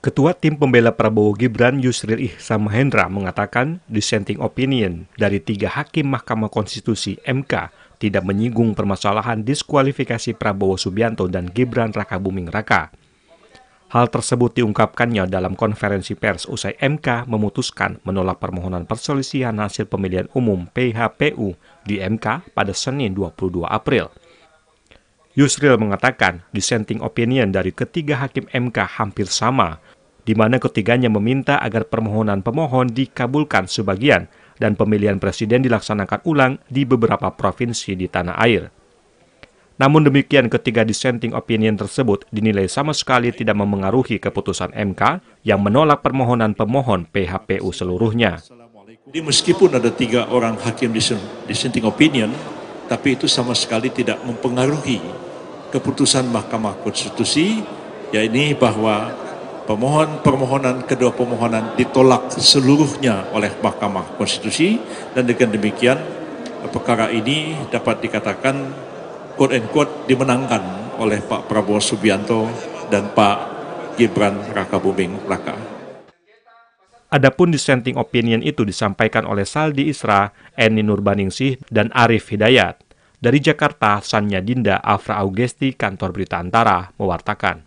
Ketua Tim Pembela Prabowo Gibran Yusril Ihsan Mahendra mengatakan dissenting opinion dari tiga hakim Mahkamah Konstitusi MK tidak menyinggung permasalahan diskualifikasi Prabowo Subianto dan Gibran Raka Buming Raka. Hal tersebut diungkapkannya dalam konferensi pers usai MK memutuskan menolak permohonan perselisihan hasil pemilihan umum PHPU di MK pada Senin 22 April. Yusril mengatakan dissenting opinion dari ketiga hakim MK hampir sama, di mana ketiganya meminta agar permohonan pemohon dikabulkan sebagian dan pemilihan presiden dilaksanakan ulang di beberapa provinsi di tanah air. Namun demikian ketiga dissenting opinion tersebut dinilai sama sekali tidak memengaruhi keputusan MK yang menolak permohonan pemohon PHPU seluruhnya. Jadi meskipun ada tiga orang hakim dissenting opinion, tapi itu sama sekali tidak mempengaruhi keputusan Mahkamah Konstitusi, yaitu bahwa pemohon permohonan kedua permohonan ditolak seluruhnya oleh Mahkamah Konstitusi dan dengan demikian perkara ini dapat dikatakan quote and quote dimenangkan oleh Pak Prabowo Subianto dan Pak Gibran Raka Buming Raka. Adapun dissenting opinion itu disampaikan oleh Saldi Isra, Eni Nurbaningsih, dan Arif Hidayat. Dari Jakarta, Sanya Dinda Afra Augesti, Kantor Berita Antara, mewartakan.